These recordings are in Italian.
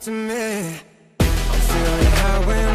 to me. I'm feeling how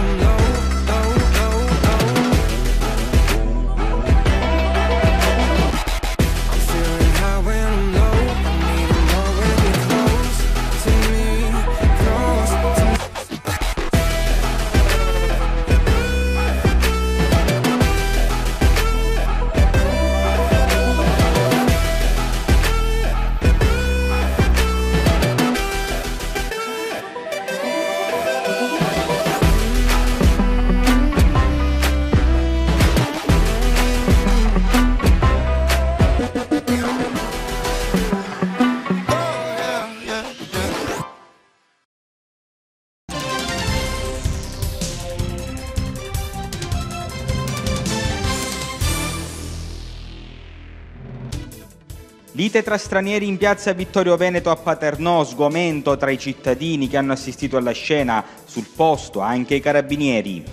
Sfide tra stranieri in piazza Vittorio Veneto a Paternò, sgomento tra i cittadini che hanno assistito alla scena, sul posto anche i carabinieri.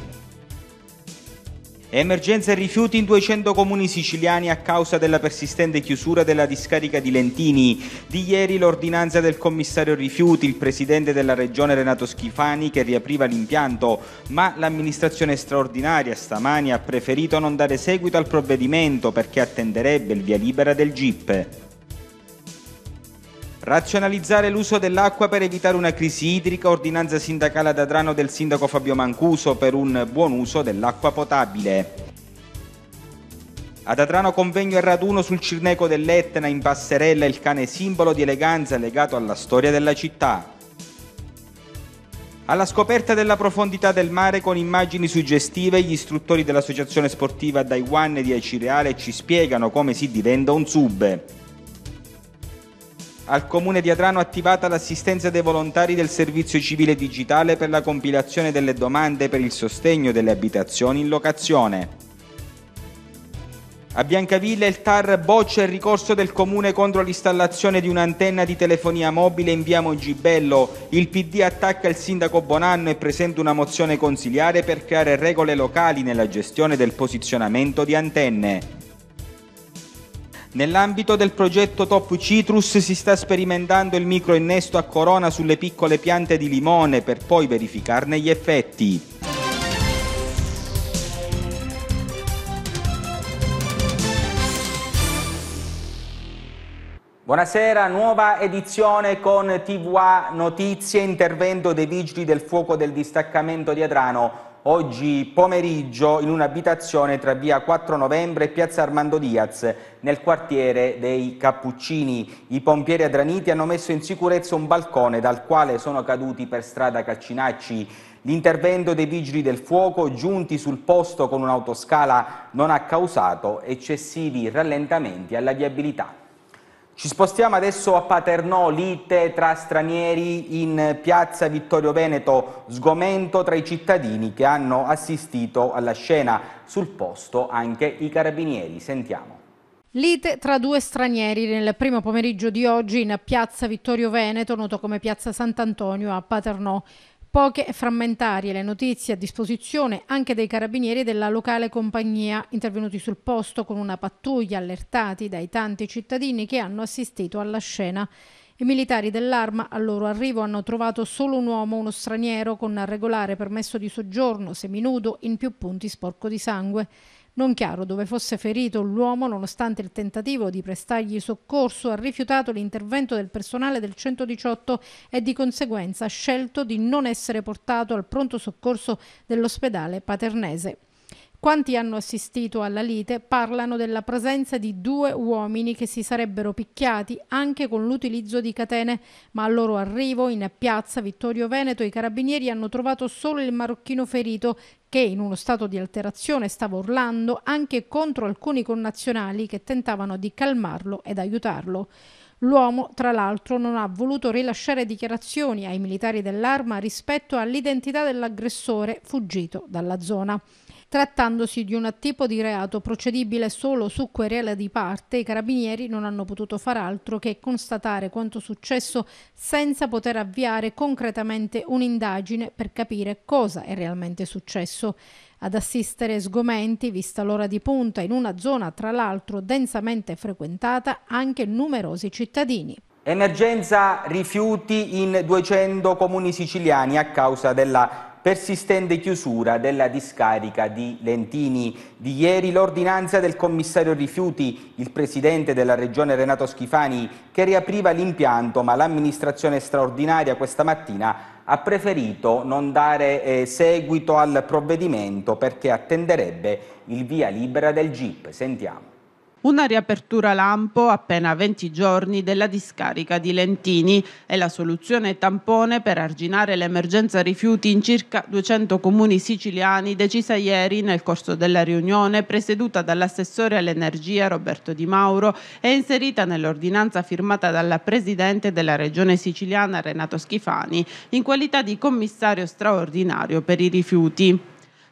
Emergenza e rifiuti in 200 comuni siciliani a causa della persistente chiusura della discarica di Lentini. Di ieri l'ordinanza del commissario rifiuti, il presidente della regione Renato Schifani che riapriva l'impianto, ma l'amministrazione straordinaria stamani ha preferito non dare seguito al provvedimento perché attenderebbe il via libera del GIP. Razionalizzare l'uso dell'acqua per evitare una crisi idrica, ordinanza sindacale ad Adrano del sindaco Fabio Mancuso per un buon uso dell'acqua potabile. Ad Adrano convegno e raduno sul Cirneco dell'Etna in passerella il cane simbolo di eleganza legato alla storia della città. Alla scoperta della profondità del mare con immagini suggestive, gli istruttori dell'associazione sportiva Daiwan di Acireale ci spiegano come si diventa un sub al Comune di Adrano attivata l'assistenza dei volontari del Servizio Civile Digitale per la compilazione delle domande per il sostegno delle abitazioni in locazione. A Biancavilla il TAR boccia il ricorso del comune contro l'installazione di un'antenna di telefonia mobile in via Mongibello. Il PD attacca il sindaco Bonanno e presenta una mozione consiliare per creare regole locali nella gestione del posizionamento di antenne. Nell'ambito del progetto Top Citrus si sta sperimentando il microinnesto a corona sulle piccole piante di limone per poi verificarne gli effetti. Buonasera, nuova edizione con TVA Notizie, intervento dei vigili del fuoco del distaccamento di Adrano oggi pomeriggio in un'abitazione tra via 4 novembre e piazza Armando Diaz nel quartiere dei Cappuccini. I pompieri adraniti hanno messo in sicurezza un balcone dal quale sono caduti per strada calcinacci. L'intervento dei vigili del fuoco giunti sul posto con un'autoscala non ha causato eccessivi rallentamenti alla viabilità. Ci spostiamo adesso a Paternò, lite tra stranieri in piazza Vittorio Veneto, sgomento tra i cittadini che hanno assistito alla scena. Sul posto anche i carabinieri, sentiamo. Lite tra due stranieri nel primo pomeriggio di oggi in piazza Vittorio Veneto, noto come piazza Sant'Antonio a Paternò. Poche e frammentarie le notizie a disposizione anche dei carabinieri della locale compagnia, intervenuti sul posto con una pattuglia allertati dai tanti cittadini che hanno assistito alla scena. I militari dell'arma al loro arrivo hanno trovato solo un uomo, uno straniero, con regolare permesso di soggiorno, seminudo, in più punti sporco di sangue. Non chiaro dove fosse ferito l'uomo, nonostante il tentativo di prestargli soccorso, ha rifiutato l'intervento del personale del 118 e di conseguenza ha scelto di non essere portato al pronto soccorso dell'ospedale paternese. Quanti hanno assistito alla lite parlano della presenza di due uomini che si sarebbero picchiati anche con l'utilizzo di catene, ma al loro arrivo in piazza Vittorio Veneto i carabinieri hanno trovato solo il marocchino ferito che in uno stato di alterazione stava urlando anche contro alcuni connazionali che tentavano di calmarlo ed aiutarlo. L'uomo, tra l'altro, non ha voluto rilasciare dichiarazioni ai militari dell'arma rispetto all'identità dell'aggressore fuggito dalla zona. Trattandosi di un tipo di reato procedibile solo su querela di parte, i carabinieri non hanno potuto far altro che constatare quanto successo senza poter avviare concretamente un'indagine per capire cosa è realmente successo ad assistere sgomenti, vista l'ora di punta, in una zona tra l'altro densamente frequentata anche numerosi cittadini. Emergenza rifiuti in 200 comuni siciliani a causa della persistente chiusura della discarica di Lentini. Di ieri l'ordinanza del commissario rifiuti, il presidente della regione Renato Schifani, che riapriva l'impianto, ma l'amministrazione straordinaria questa mattina ha preferito non dare eh, seguito al provvedimento perché attenderebbe il via libera del GIP. Sentiamo. Una riapertura lampo appena 20 giorni della discarica di Lentini è la soluzione tampone per arginare l'emergenza rifiuti in circa 200 comuni siciliani decisa ieri nel corso della riunione presieduta dall'assessore all'energia Roberto Di Mauro e inserita nell'ordinanza firmata dalla presidente della regione siciliana Renato Schifani in qualità di commissario straordinario per i rifiuti.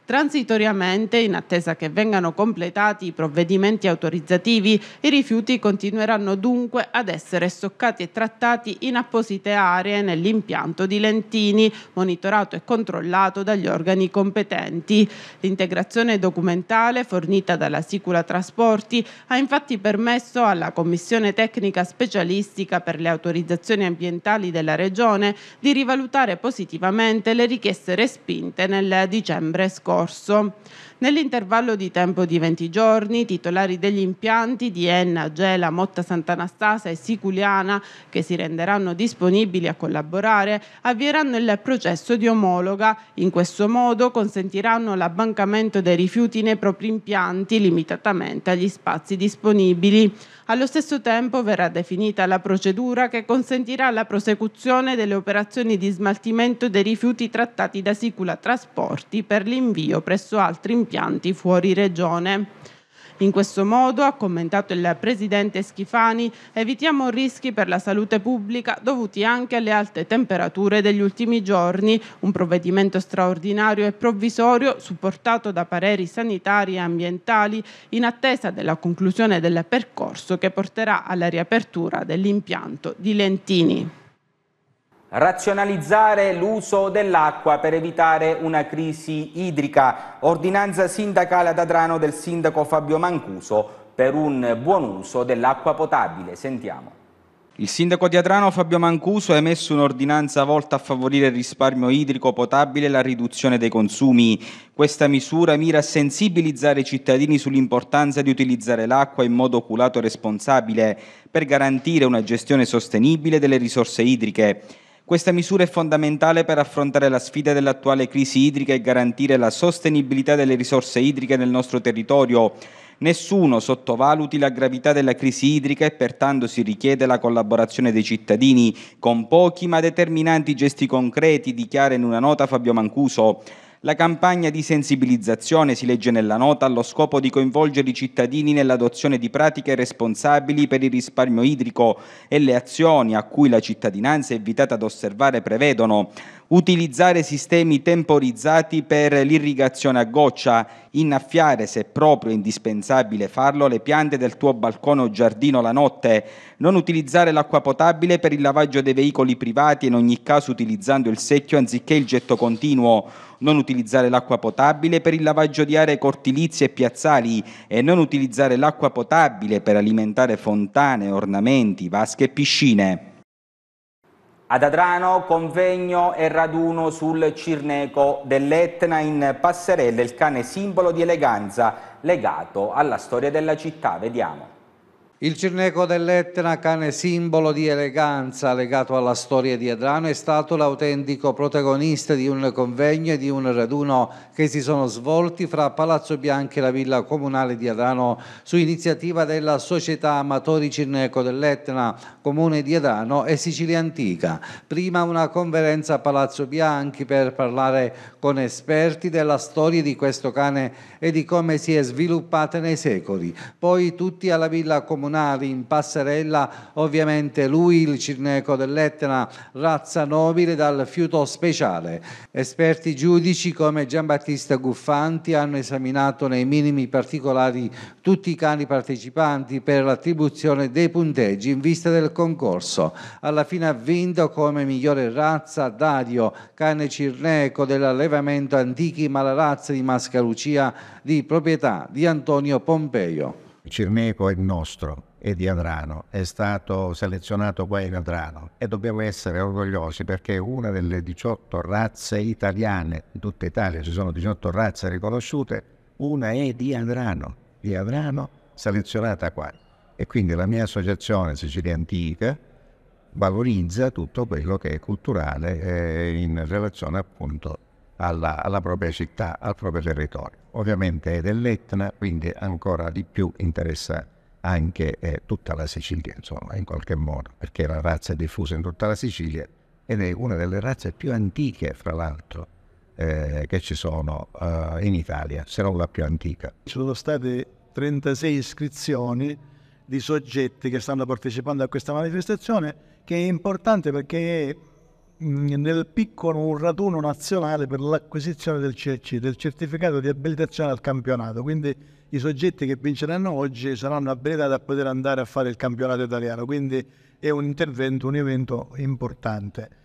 Transitoriamente, in attesa che vengano completati i provvedimenti autorizzativi, i rifiuti continueranno dunque ad essere stoccati e trattati in apposite aree nell'impianto di Lentini, monitorato e controllato dagli organi competenti. L'integrazione documentale fornita dalla Sicula Trasporti ha infatti permesso alla Commissione Tecnica Specialistica per le autorizzazioni ambientali della Regione di rivalutare positivamente le richieste respinte nel dicembre scorso corso. Nell'intervallo di tempo di 20 giorni, i titolari degli impianti di Enna, Gela, Motta Sant'Anastasia e Siculiana, che si renderanno disponibili a collaborare, avvieranno il processo di omologa. In questo modo consentiranno l'abbancamento dei rifiuti nei propri impianti limitatamente agli spazi disponibili. Allo stesso tempo verrà definita la procedura che consentirà la prosecuzione delle operazioni di smaltimento dei rifiuti trattati da Sicula Trasporti per l'invio presso altri impianti fuori regione. In questo modo, ha commentato il presidente Schifani, evitiamo rischi per la salute pubblica dovuti anche alle alte temperature degli ultimi giorni, un provvedimento straordinario e provvisorio supportato da pareri sanitari e ambientali in attesa della conclusione del percorso che porterà alla riapertura dell'impianto di Lentini. Razionalizzare l'uso dell'acqua per evitare una crisi idrica. Ordinanza sindacale ad Adrano del sindaco Fabio Mancuso per un buon uso dell'acqua potabile. Sentiamo. Il sindaco di Adrano Fabio Mancuso ha emesso un'ordinanza volta a favorire il risparmio idrico potabile e la riduzione dei consumi. Questa misura mira a sensibilizzare i cittadini sull'importanza di utilizzare l'acqua in modo oculato e responsabile per garantire una gestione sostenibile delle risorse idriche. Questa misura è fondamentale per affrontare la sfida dell'attuale crisi idrica e garantire la sostenibilità delle risorse idriche nel nostro territorio. Nessuno sottovaluti la gravità della crisi idrica e pertanto si richiede la collaborazione dei cittadini, con pochi ma determinanti gesti concreti, dichiara in una nota Fabio Mancuso. La campagna di sensibilizzazione, si legge nella nota, ha lo scopo di coinvolgere i cittadini nell'adozione di pratiche responsabili per il risparmio idrico e le azioni a cui la cittadinanza è invitata ad osservare prevedono utilizzare sistemi temporizzati per l'irrigazione a goccia, innaffiare, se proprio indispensabile farlo, le piante del tuo balcone o giardino la notte, non utilizzare l'acqua potabile per il lavaggio dei veicoli privati, in ogni caso utilizzando il secchio anziché il getto continuo, non utilizzare l'acqua potabile per il lavaggio di aree cortilizie e piazzali e non utilizzare l'acqua potabile per alimentare fontane, ornamenti, vasche e piscine. Ad Adrano convegno e raduno sul Cirneco dell'Etna in passerelle, il cane simbolo di eleganza legato alla storia della città. Vediamo. Il Cirneco dell'Etna, cane simbolo di eleganza legato alla storia di Adrano, è stato l'autentico protagonista di un convegno e di un raduno che si sono svolti fra Palazzo Bianchi e la Villa Comunale di Adrano su iniziativa della Società Amatori Cirneco dell'Etna, Comune di Adrano e Sicilia Antica. Prima una conferenza a Palazzo Bianchi per parlare con esperti della storia di questo cane e di come si è sviluppata nei secoli. Poi tutti alla Villa Comunale comunali in passerella, ovviamente lui, il Cirneco dell'Etna, razza nobile dal fiuto speciale. Esperti giudici come Giambattista Guffanti hanno esaminato nei minimi particolari tutti i cani partecipanti per l'attribuzione dei punteggi in vista del concorso. Alla fine ha vinto come migliore razza Dario, cane cirneco dell'allevamento Antichi ma la razza di Mascalucia di proprietà di Antonio Pompeio. Cirneco è il nostro e di Adrano, è stato selezionato qua in Adrano e dobbiamo essere orgogliosi perché è una delle 18 razze italiane, in tutta Italia ci sono 18 razze riconosciute, una è di Adrano, di Adrano selezionata qua. E quindi la mia associazione Sicilia Antica valorizza tutto quello che è culturale eh, in relazione appunto alla, alla propria città, al proprio territorio ovviamente è dell'Etna, quindi ancora di più interessa anche eh, tutta la Sicilia, insomma, in qualche modo, perché la razza è diffusa in tutta la Sicilia ed è una delle razze più antiche, fra l'altro, eh, che ci sono eh, in Italia, se non la più antica. Ci sono state 36 iscrizioni di soggetti che stanno partecipando a questa manifestazione, che è importante perché nel piccolo un raduno nazionale per l'acquisizione del CRC, del certificato di abilitazione al campionato. Quindi i soggetti che vinceranno oggi saranno abilitati a poter andare a fare il campionato italiano. Quindi è un intervento, un evento importante.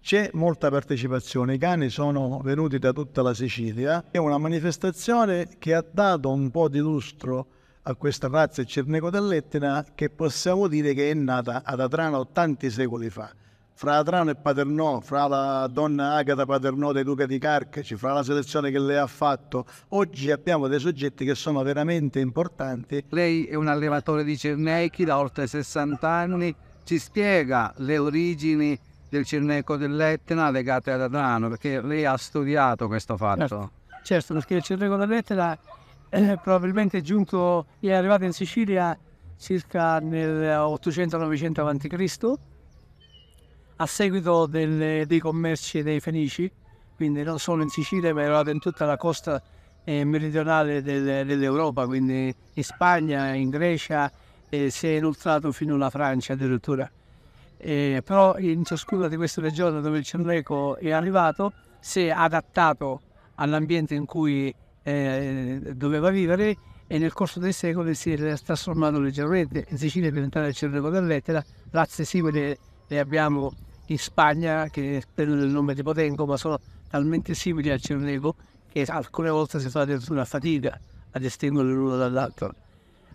C'è molta partecipazione, i cani sono venuti da tutta la Sicilia. È una manifestazione che ha dato un po' di lustro a questa razza cerneco dell'Etna che possiamo dire che è nata ad Adrano tanti secoli fa fra Adrano e Paternò, fra la donna Agata Paternò dei Duca di Carcaci, fra la selezione che lei ha fatto, oggi abbiamo dei soggetti che sono veramente importanti. Lei è un allevatore di cernecchi da oltre 60 anni, ci spiega le origini del cerneco dell'Etna legate ad Adrano, perché lei ha studiato questo fatto. Certo, certo perché il cerneco dell'Etna eh, probabilmente è giunto, è arrivato in Sicilia circa nel 800-900 a.C., a seguito delle, dei commerci dei Fenici, quindi non solo in Sicilia ma era in tutta la costa eh, meridionale del, dell'Europa, quindi in Spagna, in Grecia, eh, si è inoltrato fino alla Francia addirittura. Eh, però in ciascuna di queste regioni dove il cenreco è arrivato si è adattato all'ambiente in cui eh, doveva vivere e nel corso dei secoli si è trasformato leggermente. In Sicilia è diventato il cenreco dell'Etna, razze simili le abbiamo in Spagna che il nome li potengo ma sono talmente simili al cerneco che alcune volte si fa addirittura fatica a distinguere l'uno dall'altro.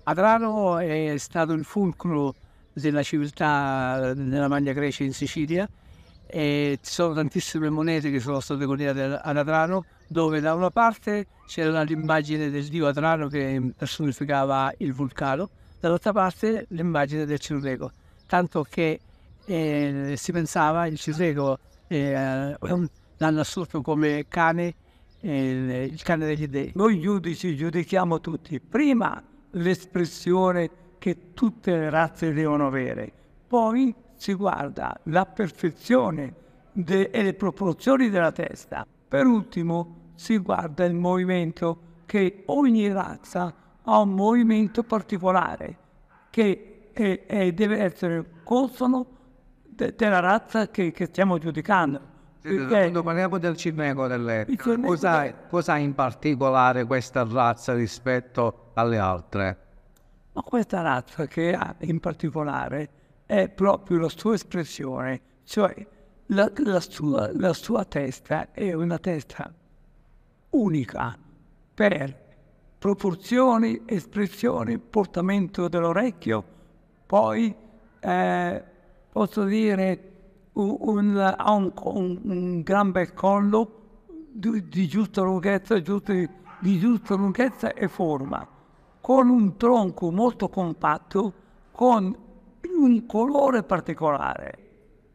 Adrano è stato il fulcro della civiltà della Magna Grecia in Sicilia e ci sono tantissime monete che sono state coniate ad Adrano dove da una parte c'era l'immagine del dio Adrano che personificava il vulcano, dall'altra parte l'immagine del Cirneco, tanto che e si pensava il Cisrego eh, l'hanno assurdo come cane, eh, il cane degli dei. Noi giudici giudichiamo tutti, prima l'espressione che tutte le razze devono avere, poi si guarda la perfezione de- e le proporzioni della testa, per ultimo si guarda il movimento che ogni razza ha un movimento particolare che è, è, deve essere consono della razza che, che stiamo giudicando. Eh, eh. Quando parliamo del cimeco dell'etica, cosa, cosa ha in particolare questa razza rispetto alle altre? Ma questa razza che ha in particolare è proprio la sua espressione, cioè la, la, sua, la sua testa è una testa unica per proporzioni, espressioni, portamento dell'orecchio, poi eh, posso dire, un, un, ha un, un, gran bel collo di, di giusta lunghezza, giusto, di giusta lunghezza e forma, con un tronco molto compatto, con un colore particolare,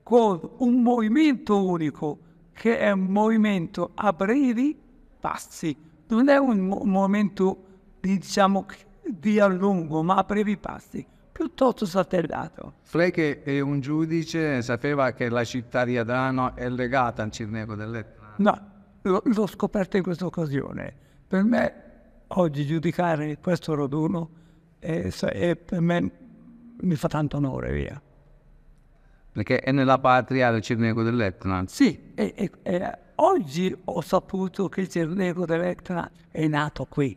con un movimento unico, che è un movimento a brevi passi, non è un mo- movimento diciamo di a lungo, ma a brevi passi piuttosto satellitato. Flake è un giudice, sapeva che la città di Adano è legata al Cirneco dell'Etna? No, l'ho scoperto in questa occasione. Per me oggi giudicare questo roduno è, è per me mi fa tanto onore, via. Perché è nella patria del Cirneco dell'Etna? Sì, e, e, e oggi ho saputo che il Cirneco dell'Etna è nato qui.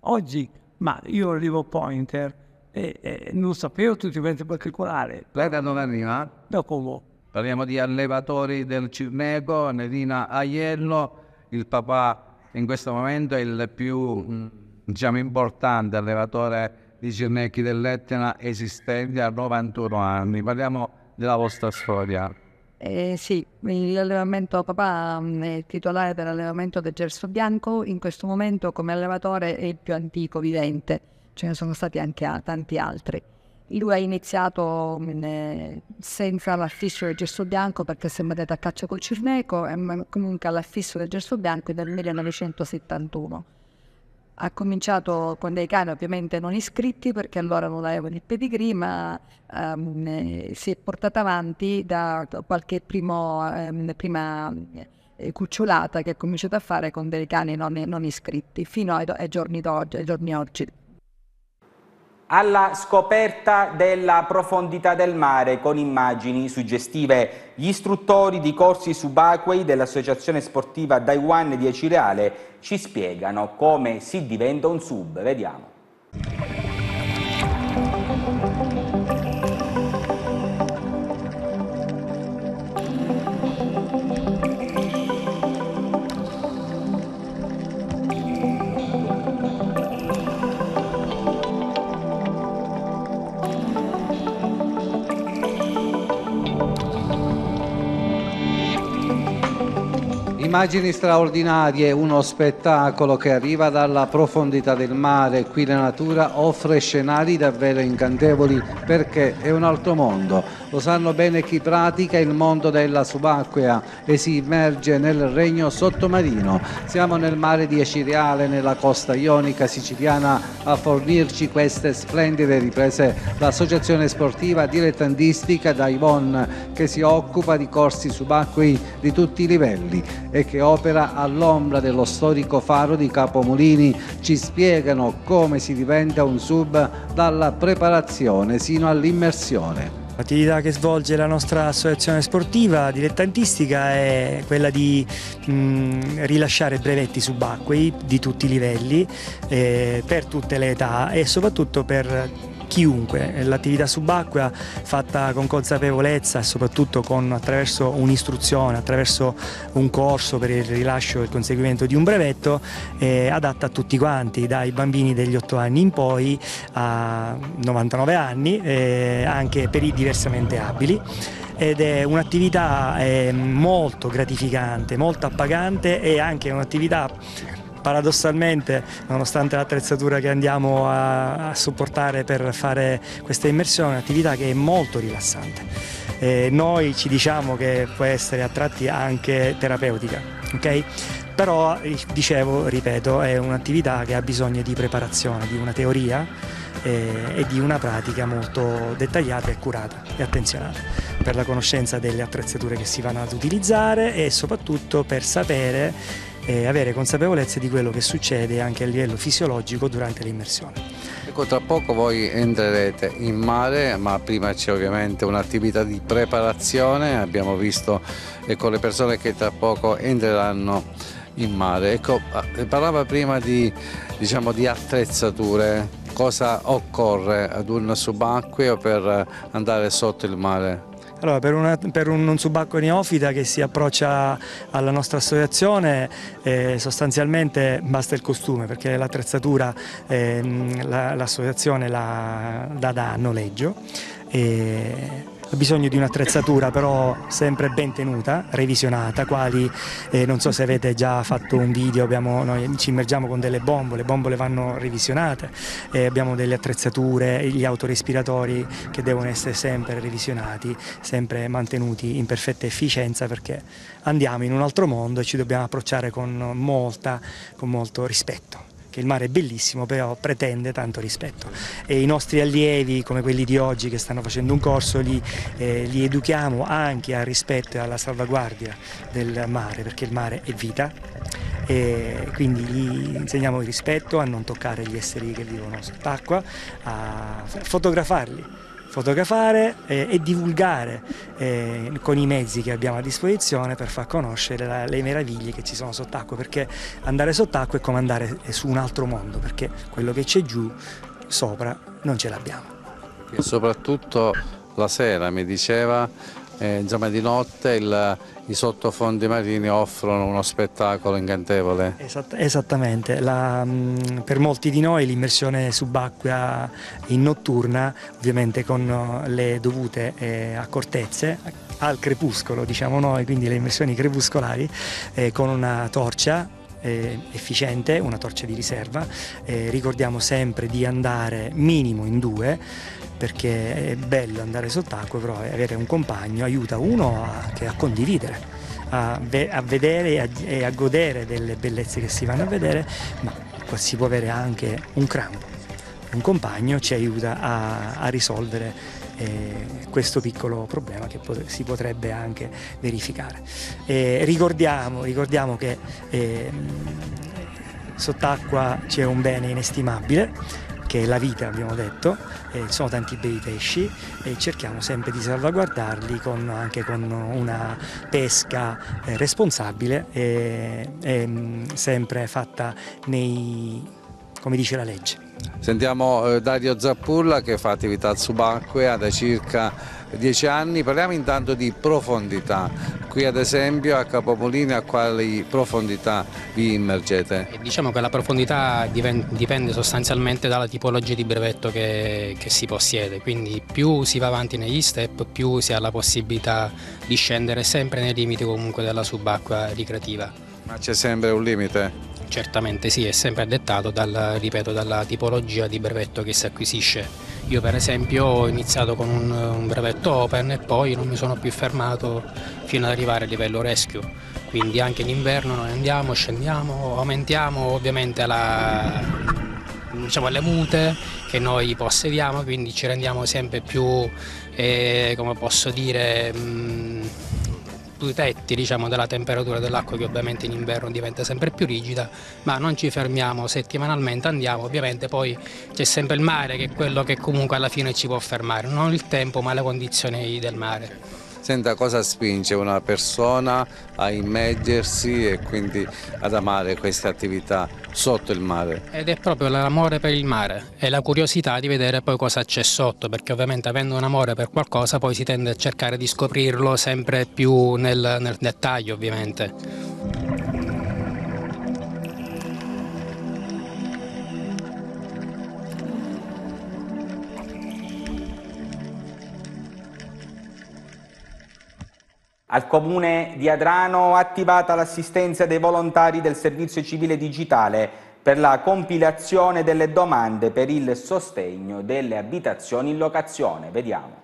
Oggi, ma io arrivo a Pointer, e, e non sapevo tutti i questi particolari. Lei da dove arriva? Da Como. Parliamo di allevatori del Cirneco, Nerina Aiello, il papà in questo momento è il più mm, diciamo, importante allevatore di Cirnecchi dell'Etna esistente a 91 anni. Parliamo della vostra storia. Eh, sì, l'allevamento papà mm, è titolare dell'allevamento del Gerso Bianco, in questo momento come allevatore è il più antico vivente ce ne sono stati anche a, tanti altri. Lui ha iniziato mh, mm, eh, senza l'affisso del gesso bianco perché si è mandato a caccia col Cirneco, ma comunque all'affisso del gesso bianco nel 1971. Ha cominciato con dei cani ovviamente non iscritti perché allora non avevano il pedigree, ma um, si è portata avanti da qualche primo, um, prima eh, cucciolata che ha cominciato a fare con dei cani non, non iscritti fino ai, ai giorni d'oggi. Ai giorni oggi alla scoperta della profondità del mare con immagini suggestive. Gli istruttori di corsi subacquei dell'associazione sportiva Daiwan 10 Reale ci spiegano come si diventa un sub. Vediamo. Immagini straordinarie, uno spettacolo che arriva dalla profondità del mare, qui la natura offre scenari davvero incantevoli perché è un altro mondo. Lo sanno bene chi pratica il mondo della subacquea e si immerge nel regno sottomarino. Siamo nel mare di Acireale, nella costa ionica siciliana, a fornirci queste splendide riprese l'associazione sportiva dilettantistica Daivon che si occupa di corsi subacquei di tutti i livelli e che opera all'ombra dello storico faro di Capomulini ci spiegano come si diventa un sub dalla preparazione sino all'immersione. L'attività che svolge la nostra associazione sportiva dilettantistica è quella di mh, mm, rilasciare brevetti subacquei di tutti i livelli, eh, per tutte le età e soprattutto per chiunque. Eh, l'attività subacquea fatta con consapevolezza e soprattutto con, attraverso un'istruzione, attraverso un corso per il rilascio e il conseguimento di un brevetto è eh, adatta a tutti quanti, dai bambini degli 8 anni in poi a 99 anni, eh, anche per i diversamente abili ed è un'attività molto gratificante, molto appagante e anche un'attività Paradossalmente, nonostante l'attrezzatura che andiamo a, a supportare per fare questa immersione, è un'attività che è molto rilassante. Eh, noi ci diciamo che può essere a tratti anche terapeutica, ok? Però, dicevo, ripeto, è un'attività che ha bisogno di preparazione, di una teoria e di una pratica molto dettagliata e curata e attenzionata per la conoscenza delle attrezzature che si vanno ad utilizzare e soprattutto per sapere eh, avere consapevolezza di quello che succede anche a livello fisiologico durante l'immersione. Ecco, tra poco voi entrerete in mare, ma prima c'è ovviamente un'attività di preparazione, abbiamo visto ecco, le persone che tra poco entreranno in mare. Ecco, ah, eh, parlava prima di, diciamo, di attrezzature, cosa occorre ad un subacqueo per andare sotto il mare? Allora, per, una, per, un non subacco neofita che si approccia alla nostra associazione eh, sostanzialmente basta il costume perché l'attrezzatura eh, l'associazione la, la dà a noleggio. E ha bisogno di un'attrezzatura però sempre ben tenuta, revisionata, quali eh, non so se avete già fatto un video, abbiamo, noi ci immergiamo con delle bombole, le bombole vanno revisionate, eh, abbiamo delle attrezzature, gli autorespiratori che devono essere sempre revisionati, sempre mantenuti in perfetta efficienza perché andiamo in un altro mondo e ci dobbiamo approcciare con, molta, con molto rispetto che il mare è bellissimo però pretende tanto rispetto e i nostri allievi come quelli di oggi che stanno facendo un corso li, eh, li educhiamo anche al rispetto e alla salvaguardia del mare perché il mare è vita e quindi gli insegniamo il rispetto a non toccare gli esseri che vivono sott'acqua, a fotografarli fotografare e, eh, e divulgare eh, con i mezzi che abbiamo a disposizione per far conoscere la, le meraviglie che ci sono sott'acqua, perché andare sott'acqua è come andare eh, su un altro mondo, perché quello che c'è giù sopra non ce l'abbiamo. E soprattutto la sera mi diceva eh, insomma di notte il, i sottofondi marini offrono uno spettacolo incantevole. Esatt esattamente, La, mm, per molti di noi l'immersione subacquea in notturna, ovviamente con uh, le dovute eh, accortezze, al crepuscolo diciamo noi, quindi le immersioni crepuscolari, eh, con una torcia eh, efficiente, una torcia di riserva. Eh, ricordiamo sempre di andare minimo in due perché è bello andare sott'acqua, però avere un compagno aiuta uno a, a condividere, a, a vedere e a, e a godere delle bellezze che si vanno a vedere, ma si può avere anche un crampo. Un compagno ci aiuta a, a risolvere eh, questo piccolo problema che pot si potrebbe anche verificare. Eh, ricordiamo, ricordiamo, che eh, sott'acqua c'è un bene inestimabile che è la vita abbiamo detto, eh, sono tanti bei pesci e cerchiamo sempre di salvaguardarli con, anche con una pesca eh, responsabile e, e mm, sempre fatta nei, come dice la legge. Sentiamo eh, Dario Zappulla che fa attività subacquea da circa dieci anni, parliamo intanto di profondità. Qui ad esempio a Capomolino a quali profondità vi immergete? Eh, diciamo che la profondità dipende sostanzialmente dalla tipologia di brevetto che, che si possiede, quindi più si va avanti negli step più si ha la possibilità di scendere sempre nei limiti comunque della subacqua ricreativa. Ma c'è sempre un limite? Certamente sì, è sempre dettato dal, ripeto, dalla tipologia di brevetto che si acquisisce io per esempio ho iniziato con un, un, brevetto open e poi non mi sono più fermato fino ad arrivare a livello rescue, quindi anche in inverno noi andiamo, scendiamo, aumentiamo ovviamente la, diciamo, le mute che noi possediamo, quindi ci rendiamo sempre più, eh, come posso dire, mh, mm, protetti diciamo, dalla temperatura dell'acqua che ovviamente in inverno diventa sempre più rigida, ma non ci fermiamo settimanalmente, andiamo, ovviamente poi c'è sempre il mare che è quello che comunque alla fine ci può fermare, non il tempo ma le condizioni del mare. Senta cosa spinge una persona a immergersi e quindi ad amare queste attività sotto il mare. Ed è proprio l'amore per il mare e la curiosità di vedere poi cosa c'è sotto, perché ovviamente avendo un amore per qualcosa poi si tende a cercare di scoprirlo sempre più nel, nel dettaglio ovviamente. Al Comune di Adrano attivata l'assistenza dei volontari del Servizio Civile Digitale per la compilazione delle domande per il sostegno delle abitazioni in locazione. Vediamo.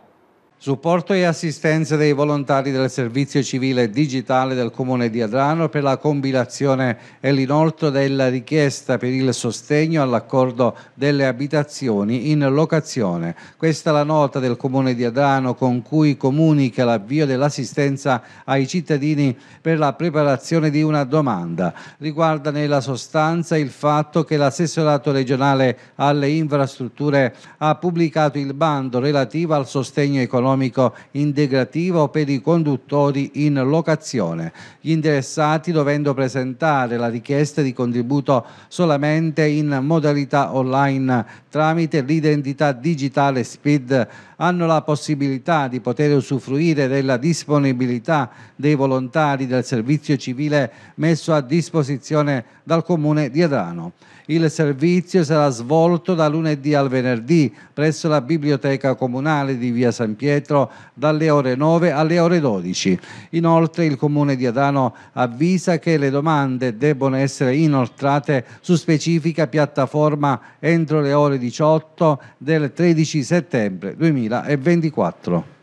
Supporto e assistenza dei volontari del Servizio Civile Digitale del Comune di Adrano per la compilazione e l'inoltro della richiesta per il sostegno all'accordo delle abitazioni in locazione. Questa è la nota del Comune di Adrano con cui comunica l'avvio dell'assistenza ai cittadini per la preparazione di una domanda. Riguarda nella sostanza il fatto che l'assessorato regionale alle infrastrutture ha pubblicato il bando relativo al sostegno economico economico integrativo per i conduttori in locazione, gli interessati dovendo presentare la richiesta di contributo solamente in modalità online tramite l'identità digitale SPID hanno la possibilità di poter usufruire della disponibilità dei volontari del servizio civile messo a disposizione dal comune di Adrano. Il servizio sarà svolto da lunedì al venerdì presso la biblioteca comunale di via San Pietro perimetro dalle ore 9 alle ore 12. Inoltre il Comune di Adano avvisa che le domande debbono essere inoltrate su specifica piattaforma entro le ore 18 del 13 settembre 2024.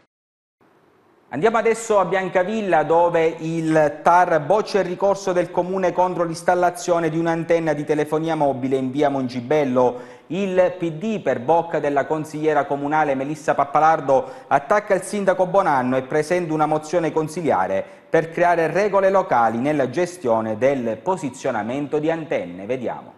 Andiamo adesso a Biancavilla dove il TAR boccia il ricorso del comune contro l'installazione di un'antenna di telefonia mobile in via Mongibello. Il PD per bocca della consigliera comunale Melissa Pappalardo attacca il sindaco Bonanno e presenta una mozione consiliare per creare regole locali nella gestione del posizionamento di antenne. Vediamo.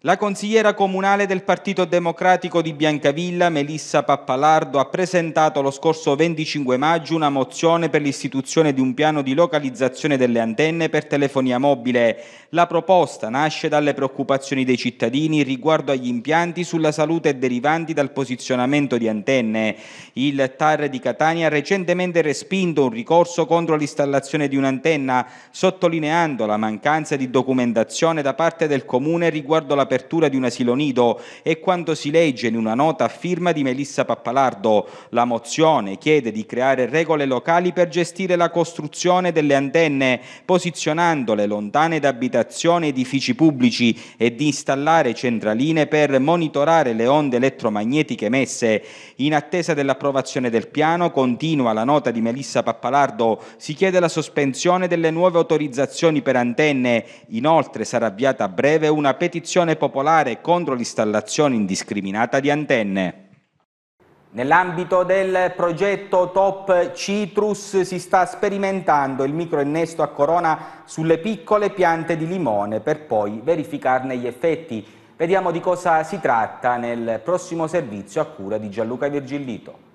La consigliera comunale del Partito Democratico di Biancavilla, Melissa Pappalardo, ha presentato lo scorso 25 maggio una mozione per l'istituzione di un piano di localizzazione delle antenne per telefonia mobile. La proposta nasce dalle preoccupazioni dei cittadini riguardo agli impianti sulla salute derivanti dal posizionamento di antenne. Il TAR di Catania ha recentemente respinto un ricorso contro l'installazione di un'antenna, sottolineando la mancanza di documentazione da parte del comune riguardo la l'apertura di un asilo nido e quanto si legge in una nota a firma di Melissa Pappalardo. La mozione chiede di creare regole locali per gestire la costruzione delle antenne, posizionandole lontane da abitazioni e edifici pubblici e di installare centraline per monitorare le onde elettromagnetiche emesse. In attesa dell'approvazione del piano, continua la nota di Melissa Pappalardo, si chiede la sospensione delle nuove autorizzazioni per antenne. Inoltre sarà avviata a breve una petizione popolare contro l'installazione indiscriminata di antenne. Nell'ambito del progetto Top Citrus si sta sperimentando il microinnesto a corona sulle piccole piante di limone per poi verificarne gli effetti. Vediamo di cosa si tratta nel prossimo servizio a cura di Gianluca Virgillito.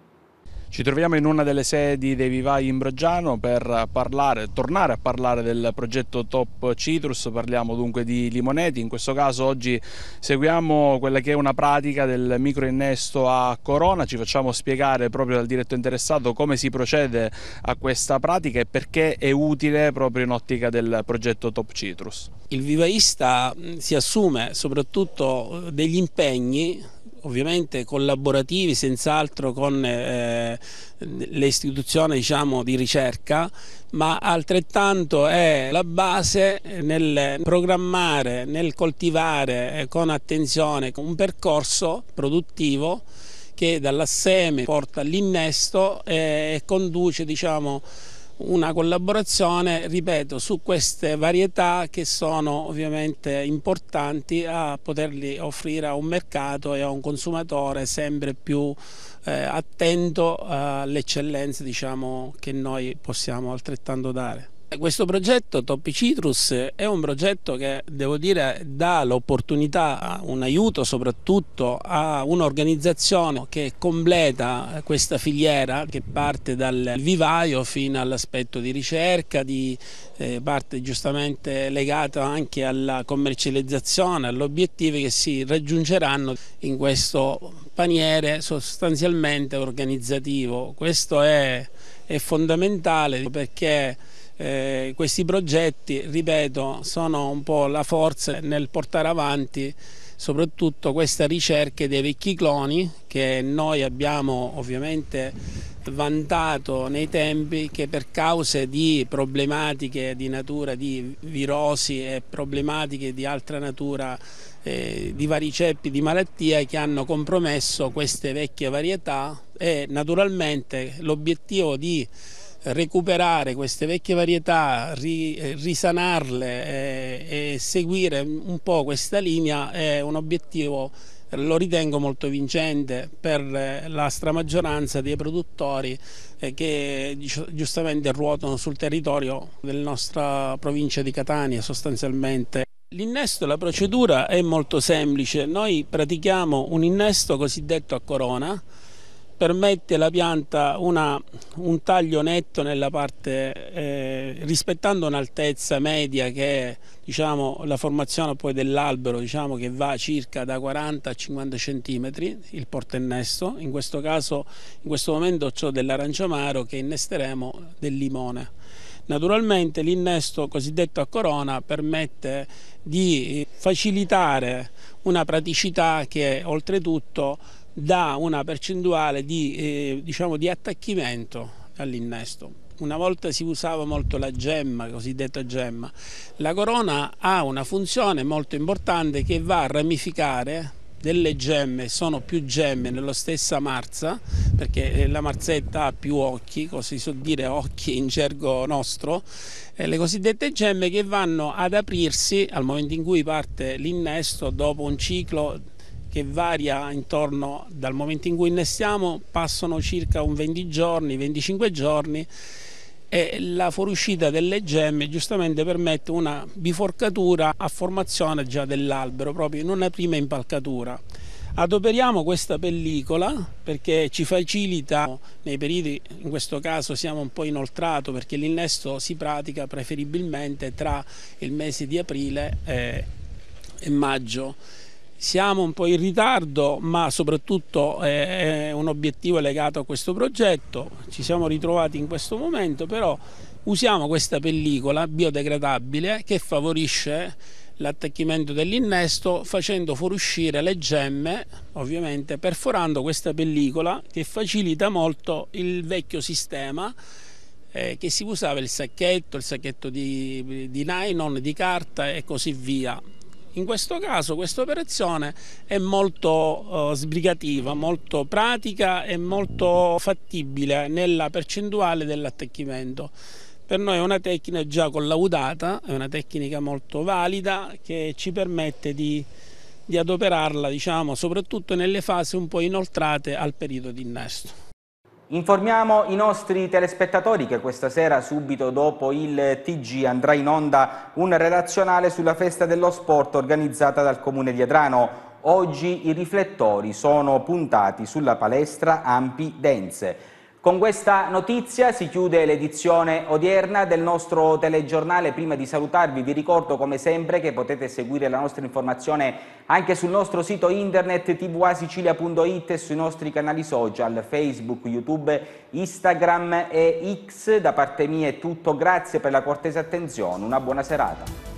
Ci troviamo in una delle sedi dei vivai in Broggiano per parlare, tornare a parlare del progetto Top Citrus, parliamo dunque di limoneti, in questo caso oggi seguiamo quella che è una pratica del microinnesto a corona, ci facciamo spiegare proprio dal diretto interessato come si procede a questa pratica e perché è utile proprio in ottica del progetto Top Citrus. Il vivaista mm, si assume soprattutto eh, degli impegni ovviamente collaborativi senz'altro con eh, le istituzioni diciamo, di ricerca, ma altrettanto è la base nel programmare, nel coltivare eh, con attenzione un percorso produttivo che dall'asseme porta all'innesto eh, e conduce diciamo, una collaborazione, ripeto, su queste varietà che sono ovviamente importanti a poterli offrire a un mercato e a un consumatore sempre più eh, attento eh, alle eccellenze diciamo, che noi possiamo altrettanto dare. Questo progetto Toppi Citrus è un progetto che devo dire dà l'opportunità, un aiuto soprattutto a un'organizzazione che completa questa filiera che parte dal vivaio fino all'aspetto di ricerca, di eh, parte giustamente legata anche alla commercializzazione, agli obiettivi che si raggiungeranno in questo paniere sostanzialmente organizzativo. Questo è, è fondamentale perché eh, questi progetti, ripeto, sono un po' la forza nel portare avanti soprattutto questa ricerca dei vecchi cloni che noi abbiamo ovviamente vantato nei tempi che per cause di problematiche di natura di virosi e problematiche di altra natura eh, di vari ceppi di malattie che hanno compromesso queste vecchie varietà e naturalmente l'obiettivo di recuperare queste vecchie varietà, ri, risanarle e, eh, e seguire un po' questa linea è un obiettivo lo ritengo molto vincente per la stramaggioranza dei produttori eh, che giustamente ruotano sul territorio della nostra provincia di Catania sostanzialmente. L'innesto, la procedura è molto semplice, noi pratichiamo un innesto cosiddetto a corona permette alla pianta una, un taglio netto nella parte, eh, rispettando un'altezza media che è diciamo, la formazione dell'albero diciamo, che va circa da 40 a 50 cm il portennesto, in questo caso in questo momento ho dell'aranciamaro che innesteremo del limone. Naturalmente l'innesto cosiddetto a corona permette di eh, facilitare una praticità che oltretutto da una percentuale di, eh, diciamo di attacchimento all'innesto. Una volta si usava molto la gemma, cosiddetta gemma. La corona ha una funzione molto importante che va a ramificare delle gemme, sono più gemme nella stessa marza, perché eh, la marzetta ha più occhi, così si suol dire occhi in gergo nostro, le cosiddette gemme che vanno ad aprirsi al momento in cui parte l'innesto dopo un ciclo che varia intorno dal momento in cui innestiamo, passano circa un 20 giorni, 25 giorni e la fuoriuscita delle gemme giustamente permette una biforcatura a formazione già dell'albero, proprio in una prima impalcatura. Adoperiamo questa pellicola perché ci facilita nei periodi, in questo caso siamo un po' inoltrato perché l'innesto si pratica preferibilmente tra il mese di aprile e, e maggio siamo un po' in ritardo, ma soprattutto eh, è un obiettivo legato a questo progetto. Ci siamo ritrovati in questo momento, però usiamo questa pellicola biodegradabile che favorisce l'attacchimento dell'innesto facendo fuoriuscire le gemme, ovviamente perforando questa pellicola che facilita molto il vecchio sistema eh, che si usava il sacchetto, il sacchetto di, di nylon, di carta e così via. In questo caso questa operazione è molto eh, sbrigativa, molto pratica e molto fattibile nella percentuale dell'attecchimento. Per noi è una tecnica già collaudata, è una tecnica molto valida che ci permette di, di adoperarla diciamo, soprattutto nelle fasi un po' inoltrate al periodo di innesto. Informiamo i nostri telespettatori che questa sera, subito dopo il TG, andrà in onda un redazionale sulla festa dello sport organizzata dal Comune di Adrano. Oggi i riflettori sono puntati sulla palestra Ampi Dense. Con questa notizia si chiude l'edizione odierna del nostro telegiornale. Prima di salutarvi vi ricordo come sempre che potete seguire la nostra informazione anche sul nostro sito internet tvasicilia.it e sui nostri canali social Facebook, YouTube, Instagram e X. Da parte mia è tutto, grazie per la cortesa attenzione, una buona serata.